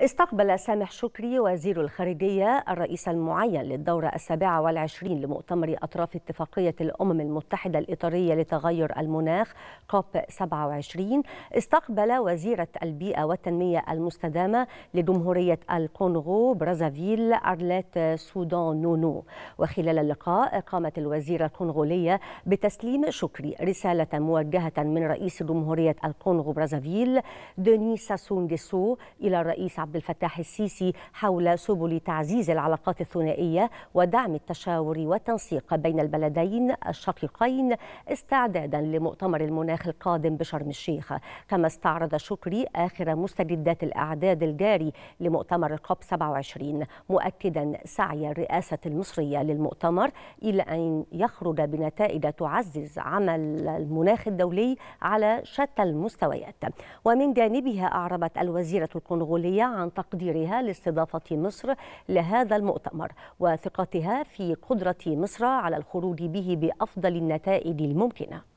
استقبل سامح شكري وزير الخارجية الرئيس المعين للدورة السابعة والعشرين لمؤتمر أطراف اتفاقية الأمم المتحدة الإطارية لتغير المناخ كوب 27 استقبل وزيرة البيئة والتنمية المستدامة لجمهورية الكونغو برازافيل أرلات سودان نونو وخلال اللقاء قامت الوزيرة الكونغولية بتسليم شكري رسالة موجهة من رئيس جمهورية الكونغو برازافيل دوني ساسون إلى الرئيس عبد الفتاح السيسي حول سبل تعزيز العلاقات الثنائية ودعم التشاور والتنسيق بين البلدين الشقيقين استعدادا لمؤتمر المناخ القادم بشرم الشيخ كما استعرض شكري آخر مستجدات الأعداد الجاري لمؤتمر كوب 27 مؤكدا سعي الرئاسة المصرية للمؤتمر إلى أن يخرج بنتائج تعزز عمل المناخ الدولي على شتى المستويات ومن جانبها أعربت الوزيرة الكونغولية عن تقديرها لاستضافة مصر لهذا المؤتمر وثقتها في قدرة مصر على الخروج به بأفضل النتائج الممكنة